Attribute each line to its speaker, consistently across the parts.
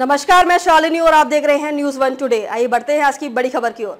Speaker 1: नमस्कार मैं शालिनी और आप देख रहे हैं न्यूज वन टुडे आइए बढ़ते हैं आज की बड़ी खबर की ओर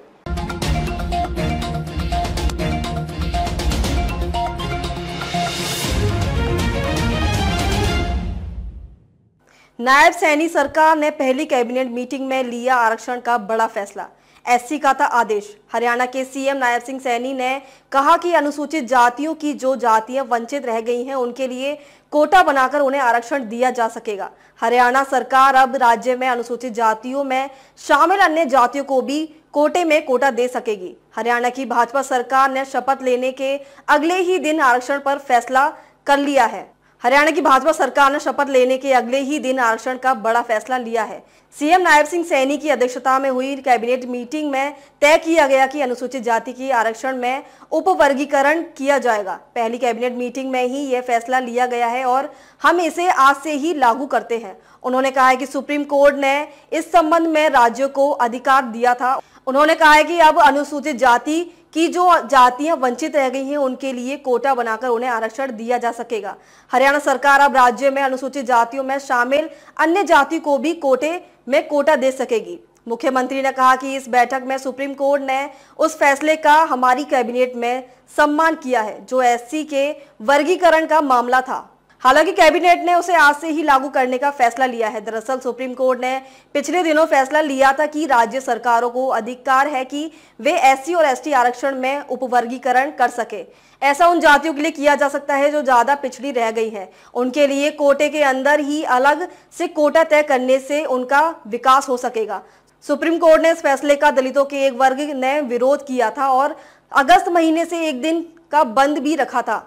Speaker 1: नायब सैनी सरकार ने पहली कैबिनेट मीटिंग में लिया आरक्षण का बड़ा फैसला एससी का था आदेश हरियाणा के सीएम नायब सिंह सैनी ने कहा कि अनुसूचित जातियों की जो जातियां वंचित रह गई हैं उनके लिए कोटा बनाकर उन्हें आरक्षण दिया जा सकेगा हरियाणा सरकार अब राज्य में अनुसूचित जातियों में शामिल अन्य जातियों को भी कोटे में कोटा दे सकेगी हरियाणा की भाजपा सरकार ने शपथ लेने के अगले ही दिन आरक्षण पर फैसला कर लिया है हरियाणा की भाजपा सरकार ने शपथ लेने के अगले ही दिन आरक्षण का बड़ा फैसला लिया है सीएम नायब सिंह सैनी की अध्यक्षता में हुई कैबिनेट मीटिंग में तय किया गया कि अनुसूचित जाति की आरक्षण में उपवर्गीकरण किया जाएगा पहली कैबिनेट मीटिंग में ही यह फैसला लिया गया है और हम इसे आज से ही लागू करते हैं उन्होंने कहा है कि सुप्रीम कोर्ट ने इस संबंध में राज्यों को अधिकार दिया था उन्होंने कहा है कि अब अनुसूचित जाति कि जो जातियां वंचित रह गई हैं उनके लिए कोटा बनाकर उन्हें आरक्षण दिया जा सकेगा हरियाणा सरकार अब राज्य में अनुसूचित जातियों में शामिल अन्य जाति को भी कोटे में कोटा दे सकेगी मुख्यमंत्री ने कहा कि इस बैठक में सुप्रीम कोर्ट ने उस फैसले का हमारी कैबिनेट में सम्मान किया है जो एससी के वर्गीकरण का मामला था हालांकि कैबिनेट ने उसे आज से ही लागू करने का फैसला लिया है दरअसल सुप्रीम कोर्ट ने पिछले दिनों फैसला लिया था कि राज्य सरकारों को अधिकार है कि वे एससी और एसटी आरक्षण में उपवर्गीकरण कर सके ऐसा उन जातियों के लिए किया जा सकता है जो ज्यादा पिछड़ी रह गई है उनके लिए कोटे के अंदर ही अलग से कोटा तय करने से उनका विकास हो सकेगा सुप्रीम कोर्ट ने इस फैसले का दलितों के एक वर्ग ने विरोध किया था और अगस्त महीने से एक दिन का बंद भी रखा था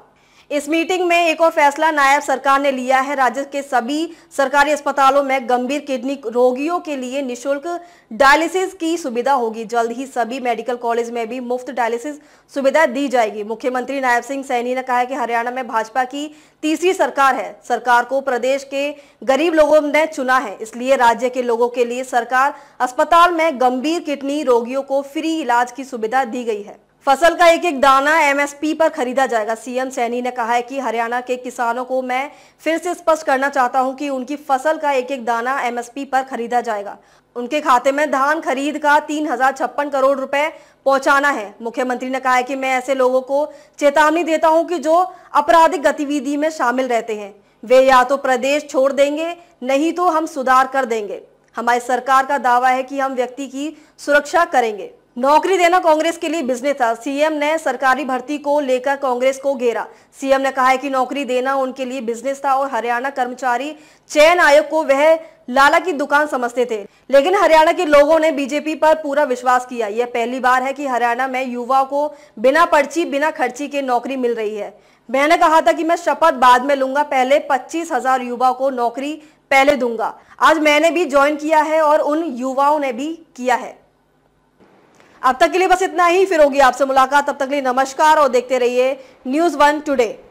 Speaker 1: इस मीटिंग में एक और फैसला नायब सरकार ने लिया है राज्य के सभी सरकारी अस्पतालों में गंभीर किडनी रोगियों के लिए निशुल्क डायलिसिस की सुविधा होगी जल्द ही सभी मेडिकल कॉलेज में भी मुफ्त डायलिसिस सुविधा दी जाएगी मुख्यमंत्री नायब सिंह सैनी ने कहा है कि हरियाणा में भाजपा की तीसरी सरकार है सरकार को प्रदेश के गरीब लोगों ने चुना है इसलिए राज्य के लोगों के लिए सरकार अस्पताल में गंभीर किडनी रोगियों को फ्री इलाज की सुविधा दी गई है फसल का एक एक दाना एमएसपी पर खरीदा जाएगा सीएम सैनी ने कहा है कि हरियाणा के किसानों को मैं फिर से स्पष्ट करना चाहता हूं कि उनकी फसल का एक एक दाना एमएसपी पर खरीदा जाएगा उनके खाते में धान खरीद का तीन हजार छप्पन करोड़ रुपए पहुंचाना है मुख्यमंत्री ने कहा है कि मैं ऐसे लोगों को चेतावनी देता हूं कि जो आपराधिक गतिविधि में शामिल रहते हैं वे या तो प्रदेश छोड़ देंगे नहीं तो हम सुधार कर देंगे हमारी सरकार का दावा है कि हम व्यक्ति की सुरक्षा करेंगे नौकरी देना कांग्रेस के लिए बिजनेस था सीएम ने सरकारी भर्ती को लेकर कांग्रेस को घेरा सीएम ने कहा है कि नौकरी देना उनके लिए बिजनेस था और हरियाणा कर्मचारी चयन आयोग को वह लाला की दुकान समझते थे लेकिन हरियाणा के लोगों ने बीजेपी पर पूरा विश्वास किया यह पहली बार है कि हरियाणा में युवाओं को बिना पर्ची बिना खर्ची के नौकरी मिल रही है मैंने कहा था कि मैं शपथ बाद में लूंगा पहले पच्चीस हजार युवाओं को नौकरी पहले दूंगा आज मैंने भी ज्वाइन किया है और उन युवाओं ने भी किया है अब तक के लिए बस इतना ही फिर होगी आपसे मुलाकात तब तक के लिए नमस्कार और देखते रहिए न्यूज वन टुडे